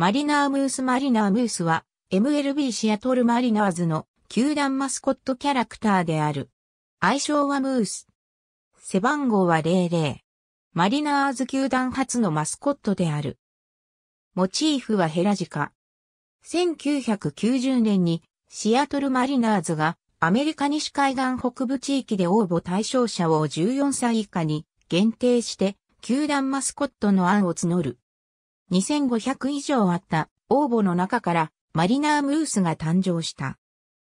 マリナームースマリナームースは MLB シアトルマリナーズの球団マスコットキャラクターである。愛称はムース。背番号は00。マリナーズ球団初のマスコットである。モチーフはヘラジカ。1990年にシアトルマリナーズがアメリカ西海岸北部地域で応募対象者を14歳以下に限定して球団マスコットの案を募る。2500以上あった応募の中からマリナームースが誕生した。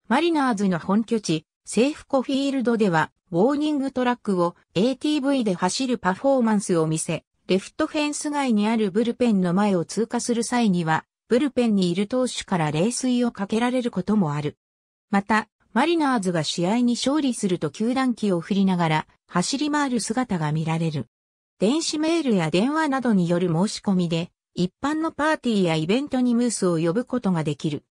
マリナーズの本拠地、セーフコフィールドでは、ウォーニングトラックを ATV で走るパフォーマンスを見せ、レフトフェンス外にあるブルペンの前を通過する際には、ブルペンにいる投手から冷水をかけられることもある。また、マリナーズが試合に勝利すると球団機を振りながら走り回る姿が見られる。電子メールや電話などによる申し込みで一般のパーティーやイベントにムースを呼ぶことができる。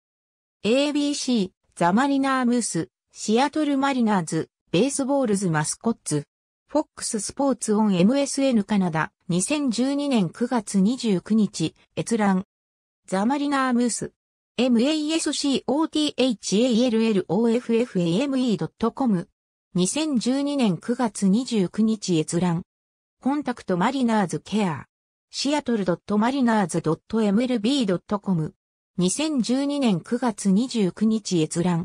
ABC、ザ・マリナー・ムース、シアトル・マリナーズ、ベースボールズ・マスコッツ、フォックス・スポーツ・オン・ MSN・ カナダ、2012年9月29日、閲覧。ザ・マリナー・ムース。mascothallofame.com 2012年9月29日閲覧。コンタクトマリナーズケア。シアトルマリナ m a r i n e r s m l b c o m 2012年9月29日閲覧。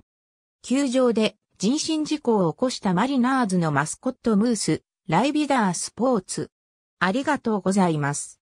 球場で人身事故を起こしたマリナーズのマスコットムース、ライビダースポーツ。ありがとうございます。